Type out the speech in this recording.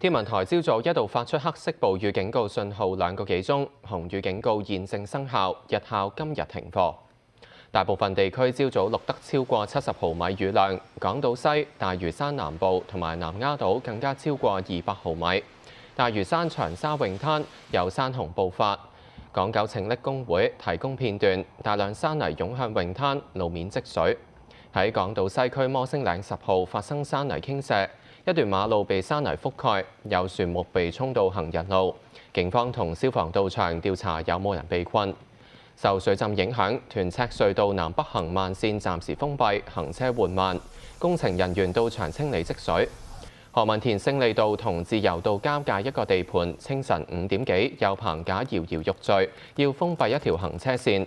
天文台朝早一度發出黑色暴雨警告信號兩個幾鐘，紅雨警告現正生效，日效今日停課。大部分地區朝早錄得超過七十毫米雨量，港島西、大嶼山南部同埋南丫島更加超過二百毫米。大嶼山長沙泳灘由山洪暴發，港九清力工會提供片段，大量山泥湧向泳灘，路面積水。喺港島西區摩星嶺十號發生山泥傾瀉。一段馬路被山泥覆蓋，有樹木被沖到行人路。警方同消防到場調查有冇人被困。受水浸影響，屯赤隧道南北行慢線暫時封閉，行車緩慢。工程人員到場清理積水。何文田勝利道同自由道交界一個地盤，清晨五點幾有棚架搖搖欲墜，要封閉一條行車線。